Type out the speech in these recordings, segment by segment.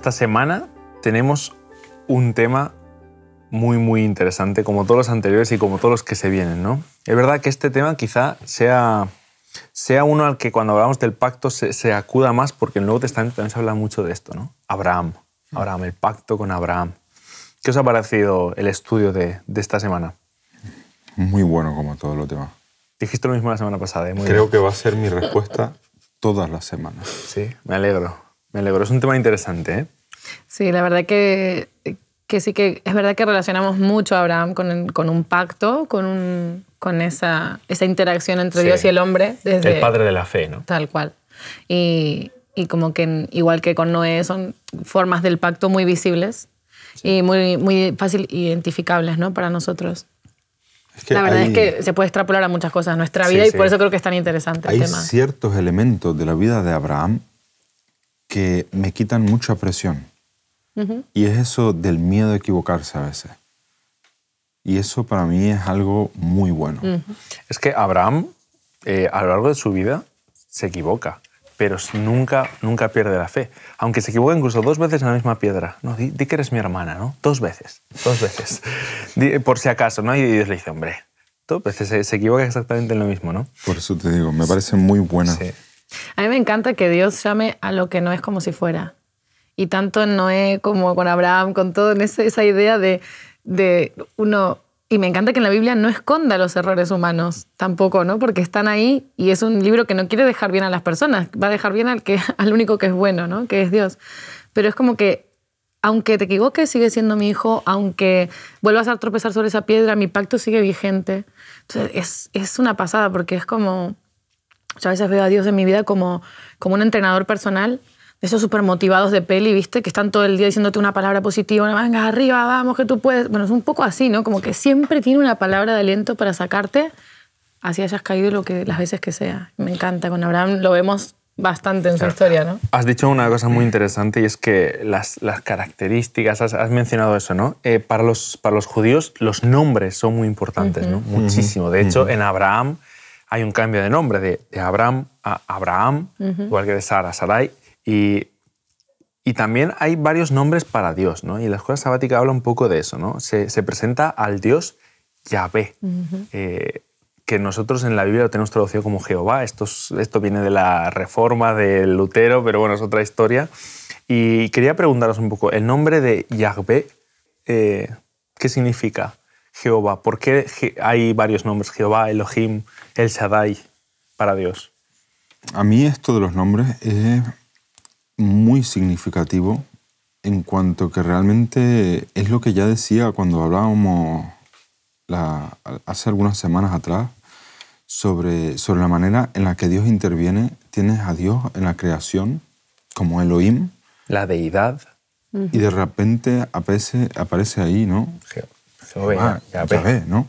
Esta semana tenemos un tema muy, muy interesante, como todos los anteriores y como todos los que se vienen, ¿no? Es verdad que este tema quizá sea, sea uno al que cuando hablamos del pacto se, acuda más, porque en el Nuevo Testamento también se habla mucho de esto, ¿no? Abraham, mm. Abraham, el pacto con Abraham. ¿Qué os ha parecido el estudio de, esta semana? Muy bueno, como todos los temas. Dijiste lo mismo la semana pasada. ¿eh? Creo que va a ser mi respuesta todas las semanas. Sí, me alegro. Me alegro, es un tema interesante. ¿eh? Sí, la verdad que, que sí que es verdad que relacionamos mucho a Abraham con, con un pacto, con, un, con esa, esa interacción entre Dios y el hombre. Desde, el padre de la fe, ¿no? Tal cual. Y, y como que igual que con Noé son formas del pacto muy visibles y muy, muy fácil identificables ¿no? para nosotros. la verdad es que se puede extrapolar a muchas cosas nuestra vida y por eso creo que es tan interesante. Hay ciertos elementos de la vida de Abraham que me quitan mucha presión. Y es eso del miedo a equivocarse a veces. Y eso para mí es algo muy bueno. Es que Abraham, eh, a lo largo de su vida, se equivoca, pero nunca, nunca pierde la fe. Aunque se equivoque incluso dos veces en la misma piedra. No, di, que eres mi hermana, ¿no? Dos veces, dos veces. por si acaso, ¿no? Y Dios le dice, hombre, dos veces se, equivoca exactamente en lo mismo, ¿no? Por eso te digo, me parece muy buena. Sí. A mí me encanta que Dios llame a lo que no es como si fuera. Y tanto en Noé como con Abraham, con todo, en esa, idea de, uno y me encanta que en la Biblia no esconda los errores humanos tampoco, ¿no? Porque están ahí y es un libro que no quiere dejar bien a las personas, va a dejar bien al, que, al único que es bueno, ¿no? Que es Dios. Pero es como que, aunque te equivoques, sigue siendo mi hijo, aunque vuelvas a tropezar sobre esa piedra, mi pacto sigue vigente. Entonces, es, es una pasada porque es como yo a veces veo a Dios en mi vida como, como un entrenador personal, de esos súper motivados de peli, ¿viste? Que están todo el día diciéndote una palabra positiva, una venga arriba, vamos, que tú puedes. Bueno, es un poco así, ¿no? Como que siempre tiene una palabra de aliento para sacarte, así hayas caído lo que, las veces que sea. Me encanta, con Abraham lo vemos bastante en su historia, ¿no? Has dicho una cosa muy interesante y es que las, las características, has, mencionado eso, ¿no? Eh, para, los, para los judíos los nombres son muy importantes, ¿no? Muchísimo. De hecho, en Abraham hay un cambio de nombre de, Abraham a Abraham, igual que de Sara a Sarai, y, también hay varios nombres para Dios, ¿no? Y la escuela sabática habla un poco de eso, ¿no? Se, presenta al Dios Yahvé, eh, que nosotros en la Biblia lo tenemos traducido como Jehová, esto, esto viene de la reforma de Lutero, pero bueno, es otra historia. Y quería preguntaros un poco, el nombre de Yahvé, eh, ¿qué significa? Jehová? ¿Por qué hay varios nombres? Jehová, Elohim, El Shaddai para Dios. A mí esto de los nombres es muy significativo en cuanto que realmente es lo que ya decía cuando hablábamos hace algunas semanas atrás sobre, sobre la manera en la que Dios interviene. Tienes a Dios en la creación como Elohim. La deidad. Y de repente aparece, aparece ahí, ¿no? Ah, ¿no?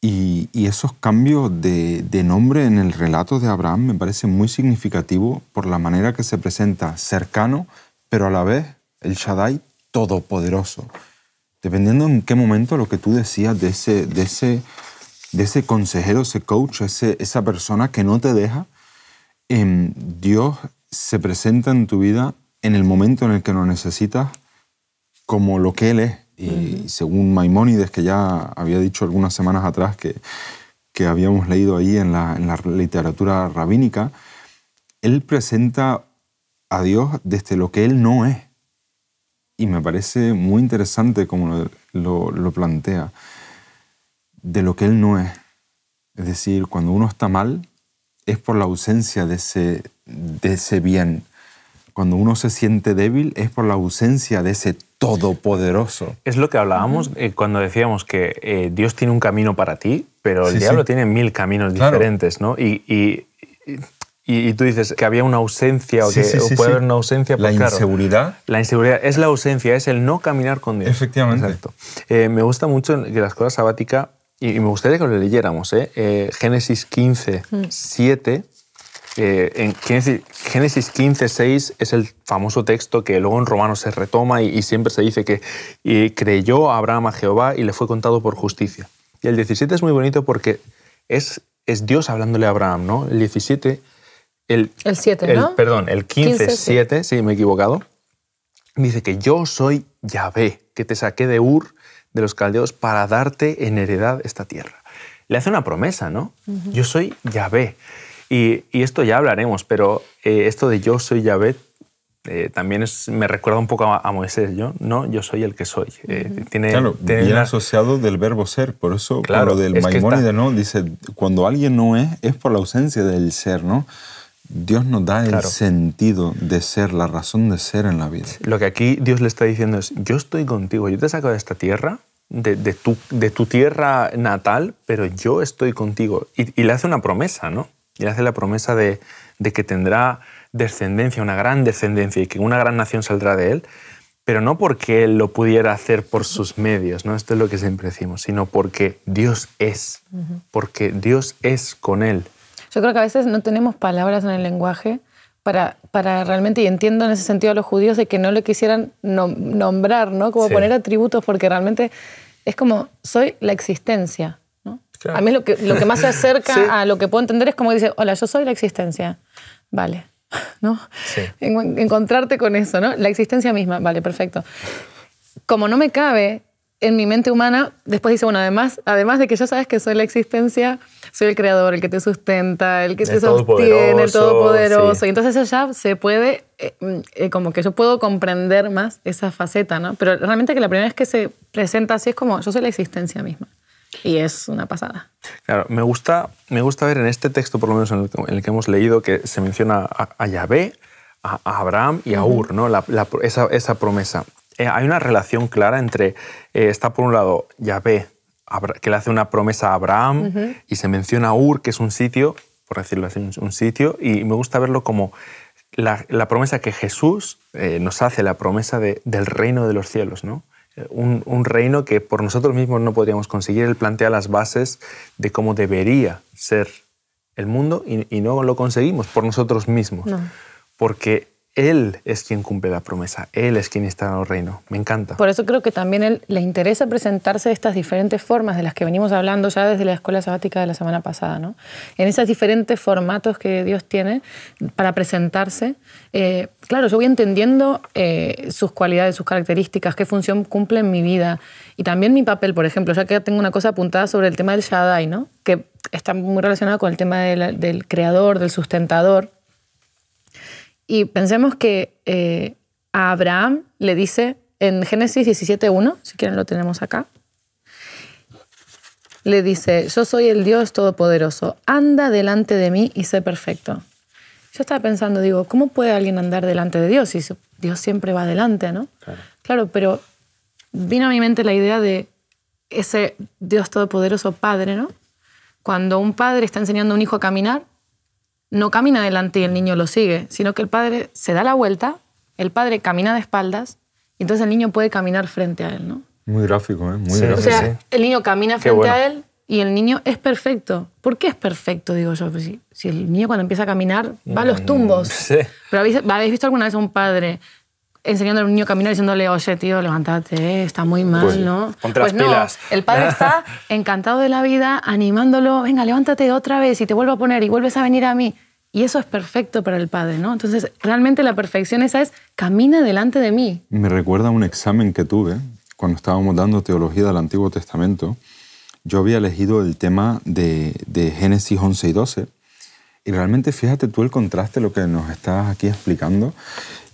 Y, esos cambios de, nombre en el relato de Abraham me parece muy significativo por la manera que se presenta cercano, pero a la vez el Shaddai todopoderoso. Dependiendo en qué momento lo que tú decías de ese, de ese, de ese consejero, ese coach, esa persona que no te deja, em, Dios se presenta en tu vida en el momento en el que lo necesitas como lo que Él es, y según Maimónides, que ya había dicho algunas semanas atrás que, que habíamos leído ahí en la, literatura rabínica, él presenta a Dios desde lo que él no es. Y me parece muy interesante como lo, plantea, de lo que él no es. Es decir, cuando uno está mal, es por la ausencia de ese, de ese bien, cuando uno se siente débil es por la ausencia de ese todopoderoso. Es lo que hablábamos eh, cuando decíamos que eh, Dios tiene un camino para ti, pero el diablo tiene mil caminos diferentes, ¿no? Y, y, y, tú dices que había una ausencia o que puede haber una ausencia. la pues inseguridad. La inseguridad es la ausencia, es el no caminar con Dios. Efectivamente. Exacto. Eh, me gusta mucho que la escuela sabática, y, me gustaría que lo leyéramos, Génesis 15, 7 mm. Eh, en Génesis, Génesis 15, 6 es el famoso texto que luego en Romanos se retoma y, siempre se dice que creyó Abraham a Jehová y le fue contado por justicia. Y el 17 es muy bonito porque es, Dios hablándole a Abraham, ¿no? El 17... El, el 7, ¿no? Perdón, el 15, sí. me he equivocado. Dice que yo soy Yahvé, que te saqué de Ur, de los caldeos, para darte en heredad esta tierra. Le hace una promesa, ¿no? Yo soy Yahvé. Y, esto ya hablaremos, pero eh, esto de yo soy Yahvé eh, también es, me recuerda un poco a, Moisés. Yo no, yo soy el que soy. Eh, tiene, claro, bien asociado del verbo ser. Por eso, claro, del Maimónides, ¿no? Dice, cuando alguien no es, es por la ausencia del ser, ¿no? Dios nos da el sentido de ser, la razón de ser en la vida. Lo que aquí Dios le está diciendo es, yo estoy contigo, yo te saco de esta tierra, de, de, tu, de tu, tierra natal, pero yo estoy contigo. Y, y le hace una promesa, ¿no? y hace la promesa de, que tendrá descendencia, una gran descendencia y que una gran nación saldrá de él, pero no porque él lo pudiera hacer por sus medios, ¿no? Esto es lo que siempre decimos, sino porque Dios es, porque Dios es con él. Yo creo que a veces no tenemos palabras en el lenguaje para, realmente, y entiendo en ese sentido a los judíos de que no le quisieran nombrar, ¿no? Como poner atributos, porque realmente es como, soy la existencia. A mí lo que, más se acerca a lo que puedo entender es como dice, hola, yo soy la existencia. Vale. ¿No? encontrarte con eso, ¿no? La existencia misma. Vale, perfecto. Como no me cabe en mi mente humana, después dice, bueno, además, además de que ya sabes que soy la existencia, soy el creador, el que te sustenta, el que se te sostiene, el todopoderoso. Y entonces ya se puede, eh, mm, eh, como que yo puedo comprender más esa faceta, ¿no? Pero realmente que la primera vez que se presenta así es como, yo soy la existencia misma. Y es una pasada. Claro, me gusta, me gusta ver en este texto, por lo menos en el, que hemos leído, que se menciona a, a Yahvé, a, Abraham y a Ur, ¿no? esa, promesa. Eh, hay una relación clara entre, eh, está por un lado Yahvé, que le hace una promesa a Abraham, y se menciona a Ur, que es un sitio, por decirlo así, un sitio, y me gusta verlo como la, promesa que Jesús eh, nos hace, la promesa del reino de los cielos, ¿no? un, reino que por nosotros mismos no podríamos conseguir. Él plantea las bases de cómo debería ser el mundo y, no lo conseguimos por nosotros mismos. Porque él es quien cumple la promesa, Él es quien está en el reino. Me encanta. Por eso creo que también él, le interesa presentarse de estas diferentes formas de las que venimos hablando ya desde la escuela sabática de la semana pasada, ¿no? En esos diferentes formatos que Dios tiene para presentarse. Eh, claro, yo voy entendiendo eh, sus cualidades, sus características, qué función cumple en mi vida y también mi papel, por ejemplo, ya que tengo una cosa apuntada sobre el tema del Shaddai, ¿no? Que está muy relacionado con el tema del creador, del sustentador y pensemos que eh, a Abraham le dice en Génesis 17.1, si quieren lo tenemos acá, le dice, yo soy el Dios Todopoderoso, anda delante de mí y sé perfecto. Yo estaba pensando, digo, ¿cómo puede alguien andar delante de Dios? Y Dios siempre va delante, ¿no? Claro. claro, pero vino a mi mente la idea de ese Dios Todopoderoso Padre, ¿no? Cuando un padre está enseñando a un hijo a caminar, no camina adelante y el niño lo sigue, sino que el padre se da la vuelta, el padre camina de espaldas y entonces el niño puede caminar frente a él, ¿no? Muy gráfico, ¿eh? Muy gráfico. O sea, el niño camina frente a él y el niño es perfecto. ¿Por qué es perfecto? Digo yo, pues si, el niño cuando empieza a caminar va a los mm, tumbos. Sí. Pero habéis, habéis visto alguna vez a un padre enseñando al niño a caminar diciéndole, oye, tío, levántate, eh, está muy mal, ¿no? pues el padre está encantado de la vida, animándolo, venga, levántate otra vez y te vuelvo a poner y vuelves a venir a mí. Y eso es perfecto para el padre, ¿no? Entonces, realmente la perfección esa es, camina delante de mí. Me recuerda un examen que tuve cuando estábamos dando teología del Antiguo Testamento. Yo había elegido el tema de, de Génesis 11 y 12. Y realmente fíjate tú el contraste, lo que nos estás aquí explicando.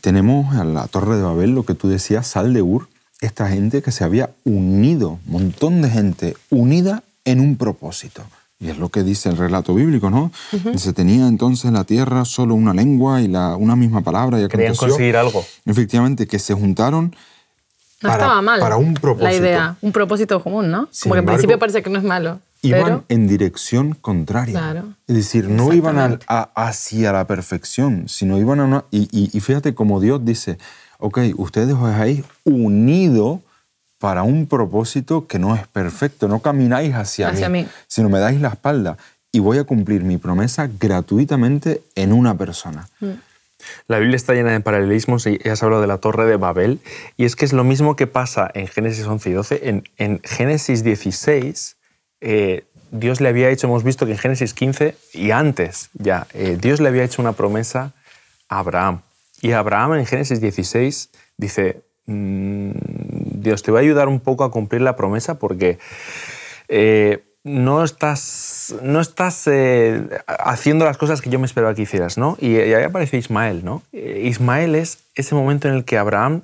Tenemos la Torre de Babel, lo que tú decías, Sal de Ur, esta gente que se había unido, un montón de gente unida en un propósito. Y es lo que dice el relato bíblico, ¿no? Se tenía entonces la tierra solo una lengua y la, una misma palabra. Y Querían conseguir algo. Efectivamente, que se juntaron para, para un propósito. La idea, un propósito común, ¿no? porque Como que al principio parece que no es malo iban en dirección contraria. es decir, no iban hacia la perfección, sino iban a Y, fíjate como Dios dice, ok, ustedes os habéis unido para un propósito que no es perfecto, no camináis hacia, mí, sino me dais la espalda y voy a cumplir mi promesa gratuitamente en una persona. Mm. La Biblia está llena de paralelismos y has hablado de la Torre de Babel, y es que es lo mismo que pasa en Génesis 11 y 12. En, en Génesis 16 eh, Dios le había hecho, hemos visto que en Génesis 15 y antes ya, eh, Dios le había hecho una promesa a Abraham. Y Abraham en Génesis 16 dice, mm, Dios te va a ayudar un poco a cumplir la promesa porque eh, no estás, no estás haciendo las cosas que yo me esperaba que hicieras, Y, ahí aparece Ismael, ¿no? Ismael es ese momento en el que Abraham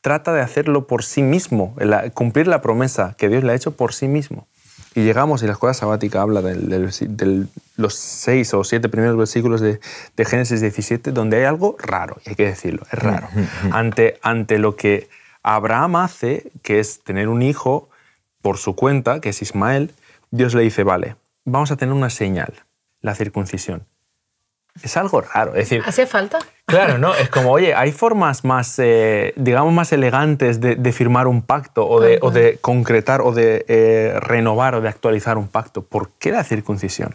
trata de hacerlo por sí mismo, cumplir la promesa que Dios le ha hecho por sí mismo. Y llegamos, y la escuela sabática habla de los seis o siete primeros versículos de, de, Génesis 17, donde hay algo raro, y hay que decirlo, es raro. Ante, ante lo que Abraham hace, que es tener un hijo por su cuenta, que es Ismael, Dios le dice, vale, vamos a tener una señal, la circuncisión es algo raro. Es decir, ¿Hacía falta? Claro, ¿no? Es como, oye, hay formas más, eh, digamos, más elegantes de, firmar un pacto o de, concretar o de eh, renovar o de actualizar un pacto. ¿Por qué la circuncisión?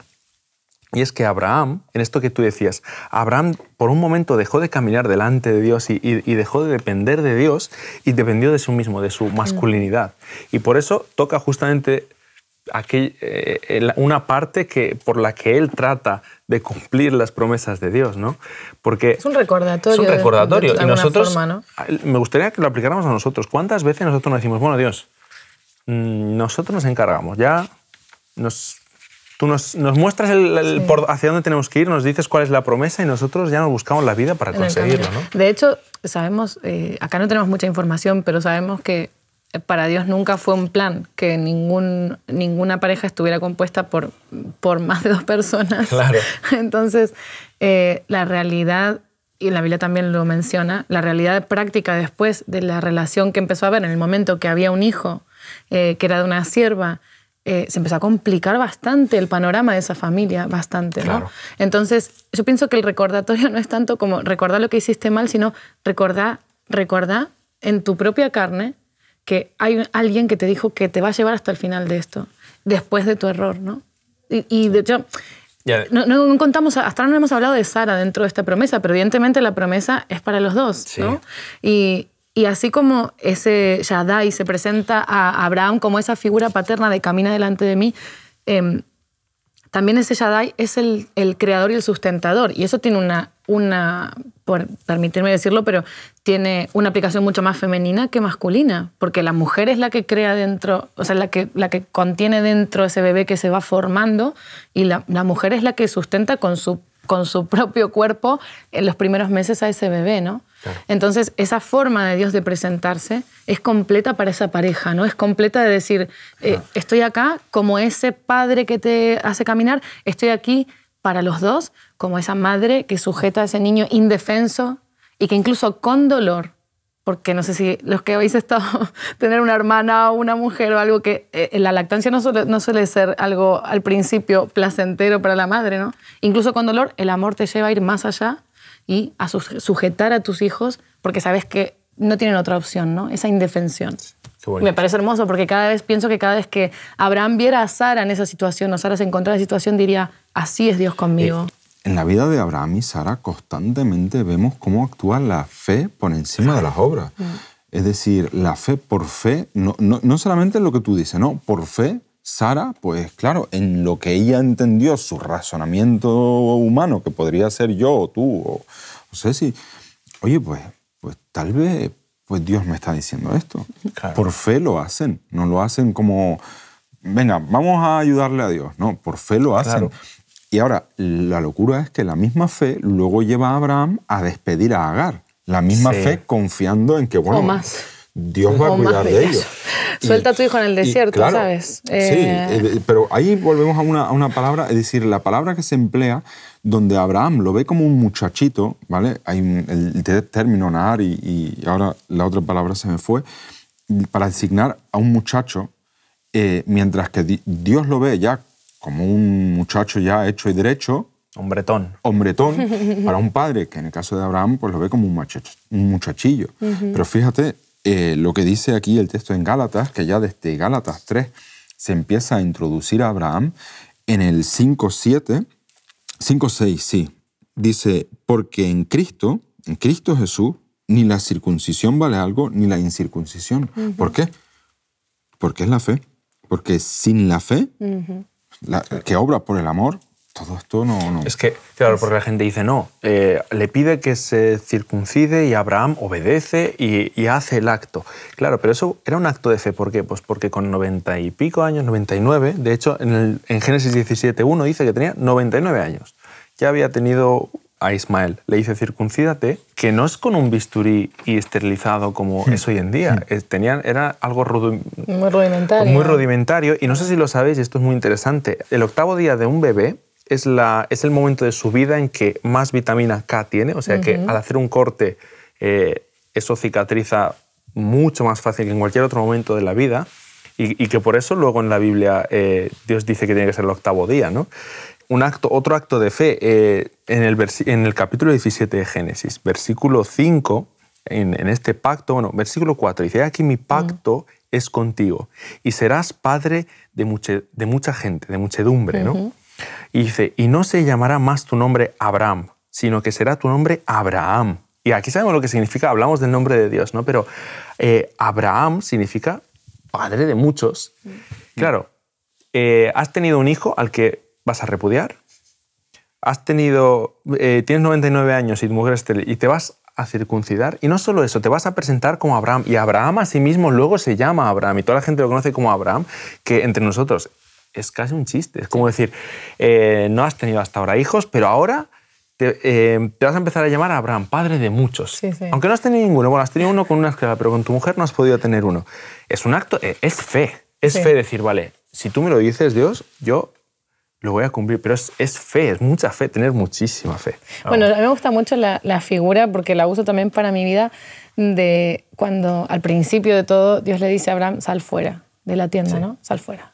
Y es que Abraham, en esto que tú decías, Abraham por un momento dejó de caminar delante de Dios y, dejó de depender de Dios y dependió de sí mismo, de su mm. masculinidad. Y por eso toca justamente aquel, eh, una parte que, por la que él trata de cumplir las promesas de Dios, ¿no? Porque es un recordatorio. Es un recordatorio. nosotros, me gustaría que lo aplicáramos a nosotros. ¿Cuántas veces nosotros nos decimos, bueno, Dios, mm, nosotros nos encargamos, ya nos, tú nos, muestras el, por hacia dónde tenemos que ir, nos dices cuál es la promesa y nosotros ya nos buscamos la vida para conseguirlo, De hecho, sabemos, eh, acá no tenemos mucha información, pero sabemos que para Dios nunca fue un plan que ningún, ninguna pareja estuviera compuesta por, por más de dos personas. Claro. Entonces, eh, la realidad, y la Biblia también lo menciona, la realidad práctica después de la relación que empezó a haber en el momento que había un hijo, eh, que era de una sierva, eh, se empezó a complicar bastante el panorama de esa familia, bastante. ¿no? Entonces, yo pienso que el recordatorio no es tanto como recordar lo que hiciste mal, sino recordar, recordar en tu propia carne que hay alguien que te dijo que te va a llevar hasta el final de esto, después de tu error, ¿no? Y, de hecho, no, contamos, hasta ahora no hemos hablado de Sara dentro de esta promesa, pero evidentemente la promesa es para los dos, ¿no? Y, así como ese Shaddai se presenta a Abraham como esa figura paterna de camina delante de mí, em, también ese Shaddai es el, creador y el sustentador. Y eso tiene una una, por permitirme decirlo, pero tiene una aplicación mucho más femenina que masculina, porque la mujer es la que crea dentro, o sea, la que, la que contiene dentro ese bebé que se va formando y la, mujer es la que sustenta con su, con su propio cuerpo en los primeros meses a ese bebé, ¿no? Entonces, esa forma de Dios de presentarse es completa para esa pareja, ¿no? Es completa de decir, eh, estoy acá como ese padre que te hace caminar, estoy aquí para los dos como esa madre que sujeta a ese niño indefenso y que incluso con dolor, porque no sé si los que habéis estado tener una hermana o una mujer o algo que en eh, la lactancia no suele, no suele ser algo al principio placentero para la madre, ¿no? Incluso con dolor el amor te lleva a ir más allá y a sujetar a tus hijos porque sabes que no tienen otra opción, ¿no? Esa indefensión. Me parece hermoso porque cada vez pienso que cada vez que Abraham viera a Sara en esa situación o Sara se encontrara en esa situación diría, así es Dios conmigo. Eh, en la vida de Abraham y Sara constantemente vemos cómo actúa la fe por encima de las obras. Mm. Es decir, la fe por fe, no, no, solamente lo que tú dices, no, por fe Sara, pues claro, en lo que ella entendió, su razonamiento humano, que podría ser yo o tú, o, no sé si, oye, pues pues tal vez pues Dios me está diciendo esto. Por fe lo hacen, no lo hacen como, venga, vamos a ayudarle a Dios. No, por fe lo hacen. Y ahora, la locura es que la misma fe luego lleva a Abraham a despedir a Agar. La misma fe confiando en que, bueno, Dios va a cuidar de ellos. Suelta a tu hijo en el desierto, ¿sabes? Sí, eh. Eh, pero ahí volvemos a una, a una palabra, es decir, la palabra que se emplea donde Abraham lo ve como un muchachito, ¿vale? Hay el, término nar y, ahora la otra palabra se me fue, para designar a un muchacho, eh, mientras que Dios lo ve ya como un muchacho ya hecho y derecho. Hombretón. Hombretón, para un padre, que en el caso de Abraham, pues lo ve como un, muchachillo. Pero fíjate eh, lo que dice aquí el texto en Gálatas, que ya desde Gálatas 3 se empieza a introducir a Abraham en el 5.7 5.6, sí. Dice, porque en Cristo, en Cristo Jesús, ni la circuncisión vale algo, ni la incircuncisión. ¿Por qué? Porque es la fe. Porque sin la fe, que obra por el amor, todo no, no. Es que, claro, porque la gente dice, no, eh, le pide que se circuncide y Abraham obedece y, hace el acto. Claro, pero eso era un acto de fe. ¿Por qué? Pues porque con noventa y pico años, 99, de hecho, en, en Génesis 17.1 dice que tenía 99 años. Ya había tenido a Ismael. Le dice, circuncídate, que no es con un bisturí y esterilizado como hmm. es hoy en día. Hmm. Tenían, era algo rudimentario. muy rudimentario. Y no sé si lo sabéis, y esto es muy interesante. El octavo día de un bebé es, la, es el momento de su vida en que más vitamina K tiene, o sea que al hacer un corte eh, eso cicatriza mucho más fácil que en cualquier otro momento de la vida y, que por eso luego en la Biblia eh, Dios dice que tiene que ser el octavo día. ¿no? Un acto, otro acto de fe eh, en, el en el capítulo 17 de Génesis, versículo 5, en, este pacto, bueno, versículo 4, dice, aquí mi pacto es contigo y serás padre de, de mucha gente, de muchedumbre, ¿no? Y dice, y no se llamará más tu nombre Abraham, sino que será tu nombre Abraham. Y aquí sabemos lo que significa, hablamos del nombre de Dios, ¿no? Pero eh, Abraham significa padre de muchos. Mm. Claro, eh, has tenido un hijo al que vas a repudiar, has tenido, eh, tienes 99 años y tu mujer y te vas a circuncidar. Y no solo eso, te vas a presentar como Abraham. Y Abraham a sí mismo luego se llama Abraham. Y toda la gente lo conoce como Abraham, que entre nosotros es casi un chiste. Es como decir, eh, no has tenido hasta ahora hijos, pero ahora te, eh, vas a empezar a llamar a Abraham, padre de muchos. Aunque no has tenido ninguno. Bueno, has tenido uno con una esclava, pero con tu mujer no has podido tener uno. Es un acto, eh, es fe. Es fe decir, vale, si tú me lo dices, Dios, yo lo voy a cumplir, pero es, fe, es mucha fe, tener muchísima fe. Bueno, a mí me gusta mucho la, figura porque la uso también para mi vida de cuando al principio de todo Dios le dice a Abraham, sal fuera de la tienda, ¿no? Sal fuera.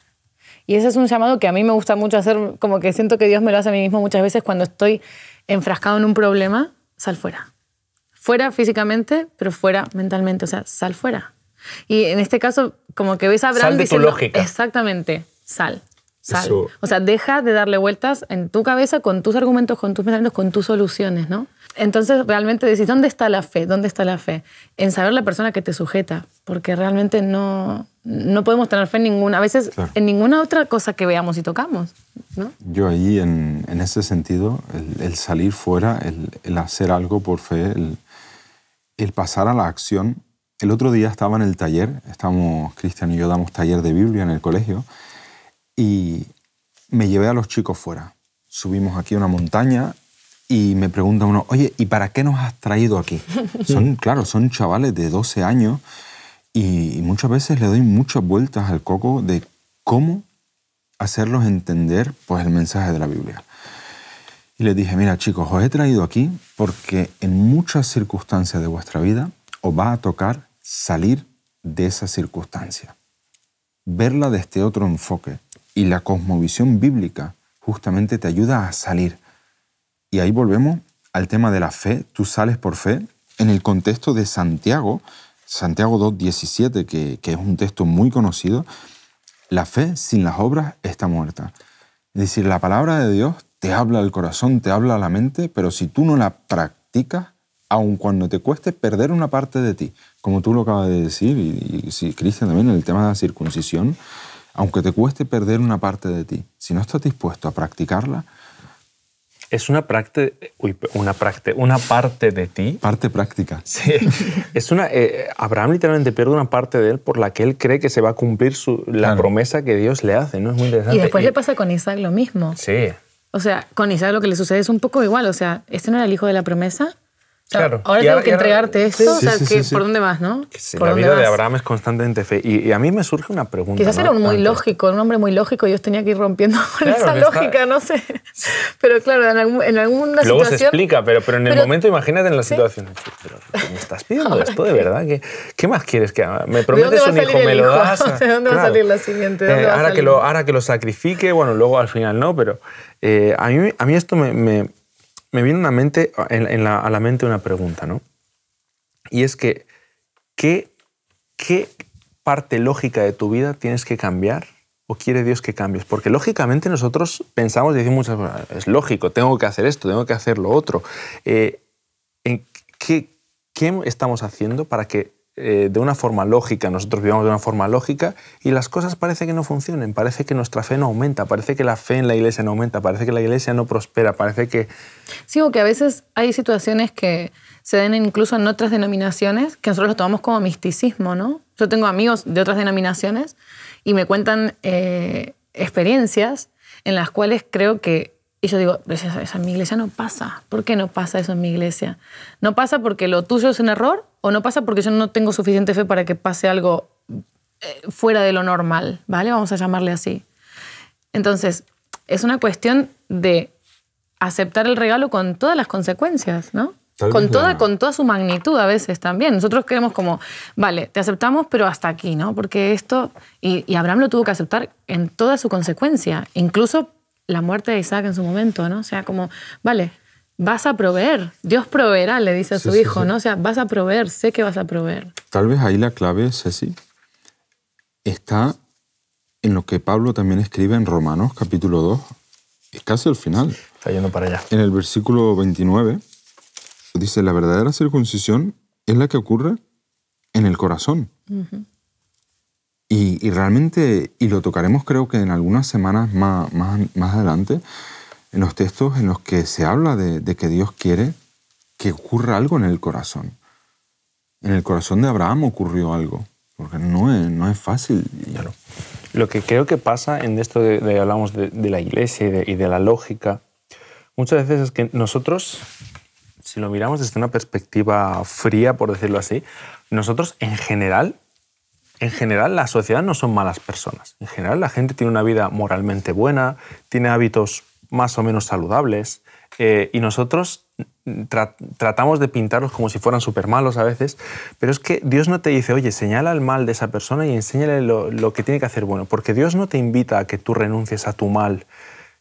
Y ese es un llamado que a mí me gusta mucho hacer, como que siento que Dios me lo hace a mí mismo muchas veces cuando estoy enfrascado en un problema, sal fuera. Fuera físicamente, pero fuera mentalmente, o sea, sal fuera. Y en este caso, como que ves a Abraham exactamente, sal. Sal. O sea, deja de darle vueltas en tu cabeza con tus argumentos, con tus pensamientos, con tus soluciones, ¿no? entonces realmente decís, ¿dónde está la fe? ¿Dónde está la fe? En saber la persona que te sujeta, porque realmente no, no podemos tener fe en ninguna, a veces en ninguna otra cosa que veamos y tocamos. ¿no? Yo ahí, en, ese sentido, el, salir fuera, el, hacer algo por fe, el, pasar a la acción. El otro día estaba en el taller, estamos, Cristian y yo damos taller de Biblia en el colegio, y me llevé a los chicos fuera. Subimos aquí a una montaña y me pregunta uno, oye, ¿y para qué nos has traído aquí? Son, claro, son chavales de 12 años y muchas veces le doy muchas vueltas al coco de cómo hacerlos entender pues, el mensaje de la Biblia. Y les dije, mira chicos, os he traído aquí porque en muchas circunstancias de vuestra vida os va a tocar salir de esa circunstancia, verla desde otro enfoque. Y la cosmovisión bíblica justamente te ayuda a salir y ahí volvemos al tema de la fe. Tú sales por fe en el contexto de Santiago, Santiago 2.17, que, que es un texto muy conocido. La fe sin las obras está muerta. Es decir, la palabra de Dios te habla al corazón, te habla a la mente, pero si tú no la practicas, aun cuando te cueste perder una parte de ti, como tú lo acabas de decir, y, si Cristian también en el tema de la circuncisión, aunque te cueste perder una parte de ti, si no estás dispuesto a practicarla, es una, práctica, una, práctica, una parte de ti. Parte práctica. Sí. Es una, eh, Abraham literalmente pierde una parte de él por la que él cree que se va a cumplir la promesa que Dios le hace. ¿no? Es muy interesante. Y después le pasa con Isaac lo mismo. Sí. O sea, con Isaac lo que le sucede es un poco igual. O sea, este no era el hijo de la promesa, Claro. Ahora tengo que entregarte esto, o sea, ¿por dónde vas, no? ¿Por la vida de Abraham es constantemente fe. Y, a mí me surge una pregunta. Quizás era un muy lógico, un hombre muy lógico, y yo tenía que ir rompiendo con esa lógica, no sé. Pero claro, en, algún, en Luego se explica, pero, pero en el momento imagínate en la situación. Pero, ¿Me estás pidiendo esto de verdad? ¿Qué, más quieres que haga? ¿Me prometes un hijo? ¿Me lo das? ¿De dónde, va a, va a salir la siguiente? Eh, ahora, Que lo, ahora que lo sacrifique, bueno, luego al final no, pero eh, a, mí, a mí esto me me viene mente, a la mente una pregunta, ¿no? Y es que, ¿qué, parte lógica de tu vida tienes que cambiar o quiere Dios que cambies? Porque lógicamente nosotros pensamos y decimos muchas cosas, ah, es lógico, tengo que hacer esto, tengo que hacer lo otro. Eh, ¿en qué, ¿Qué estamos haciendo para que eh, de una forma lógica, nosotros vivimos de una forma lógica y las cosas parece que no funcionen, parece que nuestra fe no aumenta, parece que la fe en la iglesia no aumenta, parece que la iglesia no prospera, parece que... Sigo que a veces hay situaciones que se den incluso en otras denominaciones que nosotros lo tomamos como misticismo, ¿no? Yo tengo amigos de otras denominaciones y me cuentan eh, experiencias en las cuales creo que y yo digo, pues eso, eso, en mi iglesia no pasa. ¿Por qué no pasa eso en mi iglesia? ¿No pasa porque lo tuyo es un error o no pasa porque yo no tengo suficiente fe para que pase algo eh, fuera de lo normal? ¿Vale? Vamos a llamarle así. Entonces, es una cuestión de aceptar el regalo con todas las consecuencias, ¿no? con toda, con toda su magnitud a veces también. Nosotros queremos como, vale, te aceptamos, pero hasta aquí, ¿no? Porque esto, y Abraham lo tuvo que aceptar en toda su consecuencia, incluso la muerte de Isaac en su momento, ¿no? O sea, como, vale, vas a proveer, Dios proveerá, le dice a su hijo, ¿no? O sea, vas a proveer, sé que vas a proveer. Tal vez ahí la clave, Ceci, está en lo que Pablo también escribe en Romanos capítulo 2, es casi el final. Está yendo para allá. En el versículo 29 dice, la verdadera circuncisión es la que ocurre en el corazón. Y, realmente, y lo tocaremos creo que en algunas semanas más, más, adelante, en los textos en los que se habla de, que Dios quiere que ocurra algo en el corazón. En el corazón de Abraham ocurrió algo, porque no es, no es fácil. Lo que creo que pasa en esto de, de hablamos de, la iglesia y de la lógica, muchas veces es que nosotros, si lo miramos desde una perspectiva fría, por decirlo así, nosotros en general en general la sociedad no son malas personas. En general la gente tiene una vida moralmente buena, tiene hábitos más o menos saludables eh, y nosotros tratamos de pintarlos como si fueran súper malos a veces, pero es que Dios no te dice, oye, señala el mal de esa persona y enséñale lo, que tiene que hacer bueno, porque Dios no te invita a que tú renuncies a tu mal,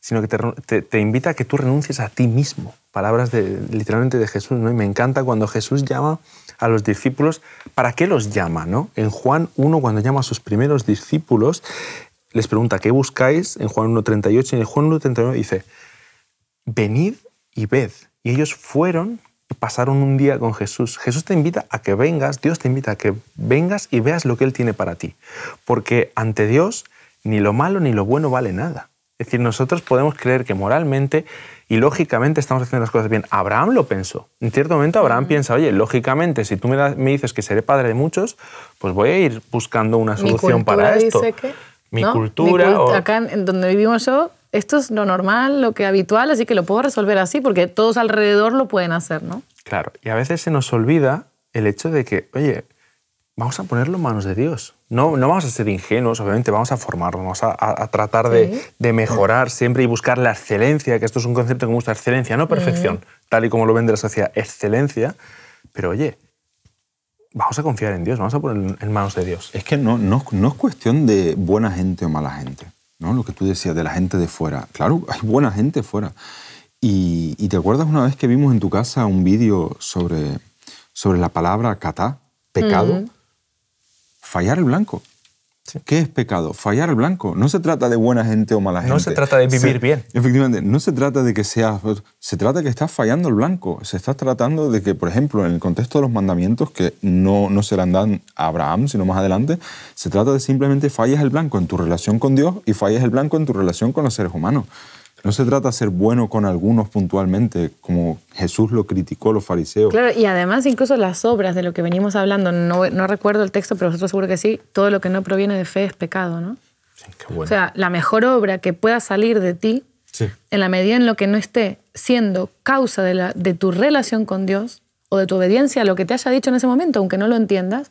sino que te, te invita a que tú renuncies a ti mismo palabras de, literalmente de Jesús, ¿no? Y me encanta cuando Jesús llama a los discípulos, ¿para qué los llama? ¿no? En Juan 1, cuando llama a sus primeros discípulos, les pregunta, ¿qué buscáis? En Juan 1.38 y en Juan 1.39 dice, venid y ved. Y ellos fueron y pasaron un día con Jesús. Jesús te invita a que vengas, Dios te invita a que vengas y veas lo que Él tiene para ti. Porque ante Dios ni lo malo ni lo bueno vale nada. Es decir, nosotros podemos creer que moralmente y lógicamente estamos haciendo las cosas bien. Abraham lo pensó. En cierto momento Abraham piensa, oye, lógicamente, si tú me, me, dices que seré padre de muchos, pues voy a ir buscando una solución para esto. Mi cultura. Acá en donde vivimos yo, esto es lo normal, lo que es habitual, así que lo puedo resolver así, porque todos alrededor lo pueden hacer, ¿no? Claro, y a veces se nos olvida el hecho de que, oye, vamos a ponerlo en manos de Dios. No, no vamos a ser ingenuos, obviamente, vamos a formarnos, vamos a, tratar de, mejorar siempre y buscar la excelencia, que esto es un concepto que me gusta, excelencia, no mm. perfección, tal y como lo vende la sociedad, excelencia. Pero oye, vamos a confiar en Dios, vamos a ponerlo en manos de Dios. Es que no, no, es cuestión de buena gente o mala gente, ¿no? Lo que tú decías de la gente de fuera. Claro, hay buena gente fuera. Y, te acuerdas una vez que vimos en tu casa un vídeo sobre, sobre la palabra kata, pecado. Mm fallar el blanco. ¿Qué es pecado? Fallar el blanco. No se trata de buena gente o mala gente. No se trata de vivir bien. Efectivamente, no se trata de que seas... Se trata de que estás fallando el blanco. Se está tratando de que, por ejemplo, en el contexto de los mandamientos, que no, no se le dan a Abraham, sino más adelante, se trata de simplemente fallas el blanco en tu relación con Dios y fallas el blanco en tu relación con los seres humanos. No se trata de ser bueno con algunos puntualmente, como Jesús lo criticó a los fariseos. Claro, y además incluso las obras de lo que venimos hablando, no, recuerdo el texto, pero vosotros seguro que sí, todo lo que no proviene de fe es pecado, ¿no? Sí, qué bueno. O sea, la mejor obra que pueda salir de ti, en la medida en lo que no esté siendo causa de tu relación con Dios o de tu obediencia a lo que te haya dicho en ese momento, aunque no lo entiendas,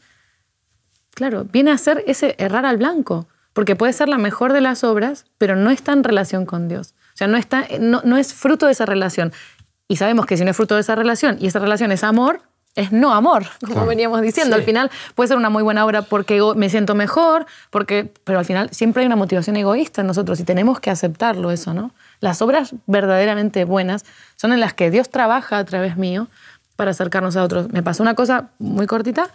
claro, viene a ser ese errar al blanco, porque puede ser la mejor de las obras, pero no está en relación con Dios sea, no, está, no, es fruto de esa relación. Y sabemos que si no es fruto de esa relación y esa relación es amor, es no amor, como veníamos diciendo. Al final puede ser una muy buena obra porque me siento mejor, porque, pero al final siempre hay una motivación egoísta en nosotros y tenemos que aceptarlo eso, ¿no? Las obras verdaderamente buenas son en las que Dios trabaja a través mío para acercarnos a otros. Me pasó una cosa muy cortita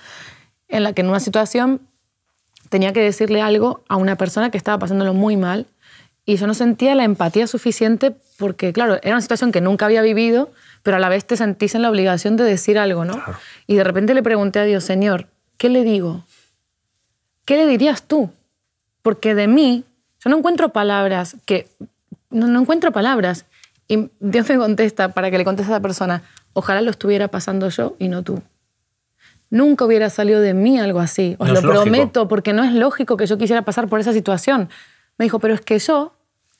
en la que en una situación tenía que decirle algo a una persona que estaba pasándolo muy mal y yo no sentía la empatía suficiente porque, claro, era una situación que nunca había vivido, pero a la vez te sentís en la obligación de decir algo, ¿no? Y de repente le pregunté a Dios, Señor, ¿qué le digo? ¿Qué le dirías tú? Porque de mí, yo no encuentro palabras que... No, encuentro palabras. Y Dios me contesta, para que le conteste a esa persona, ojalá lo estuviera pasando yo y no tú. Nunca hubiera salido de mí algo así. Os lo prometo, porque no es lógico que yo quisiera pasar por esa situación. Me dijo, pero es que yo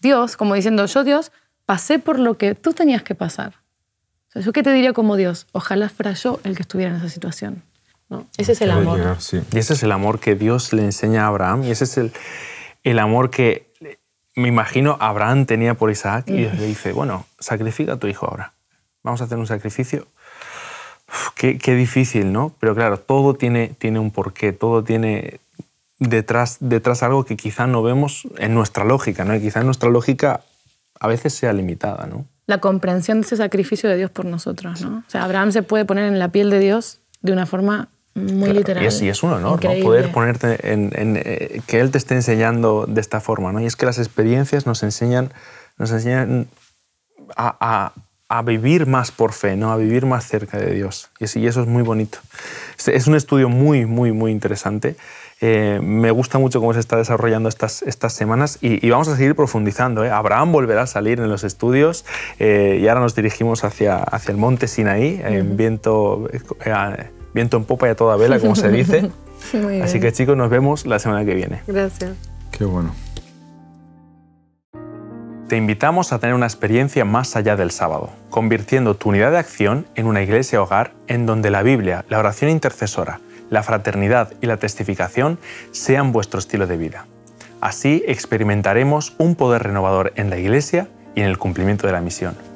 Dios, como diciendo, yo Dios, pasé por lo que tú tenías que pasar. yo qué te diría como Dios, ojalá fuera yo el que estuviera en esa situación. Ese es el amor. Y ese es el amor que Dios le enseña a Abraham y ese es el, el amor que me imagino Abraham tenía por Isaac y le dice, bueno, sacrifica a tu hijo ahora. Vamos a hacer un sacrificio. qué, difícil, ¿no? Pero claro, todo tiene, tiene un porqué, todo tiene, detrás, detrás algo que quizá no vemos en nuestra lógica, ¿no? quizá en nuestra lógica a veces sea limitada, ¿no? La comprensión de ese sacrificio de Dios por nosotros, ¿no? O sea, Abraham se puede poner en la piel de Dios de una forma muy literal. Y es, un honor, Poder ponerte en, eh, que Él te esté enseñando de esta forma, ¿no? Y es que las experiencias nos enseñan, nos enseñan a, vivir más por fe, ¿no? A vivir más cerca de Dios. Y, eso es muy bonito. es un estudio muy, muy, muy interesante. Eh, me gusta mucho cómo se está desarrollando estas, semanas y, vamos a seguir profundizando. ¿eh? Abraham volverá a salir en los estudios eh, y ahora nos dirigimos hacia, hacia el monte Sinaí, en viento, viento en popa y a toda vela, como se dice. Así que chicos, nos vemos la semana que viene. Gracias. Qué bueno. Te invitamos a tener una experiencia más allá del sábado, convirtiendo tu unidad de acción en una iglesia hogar en donde la Biblia, la oración intercesora, la fraternidad y la testificación sean vuestro estilo de vida. Así experimentaremos un poder renovador en la Iglesia y en el cumplimiento de la misión.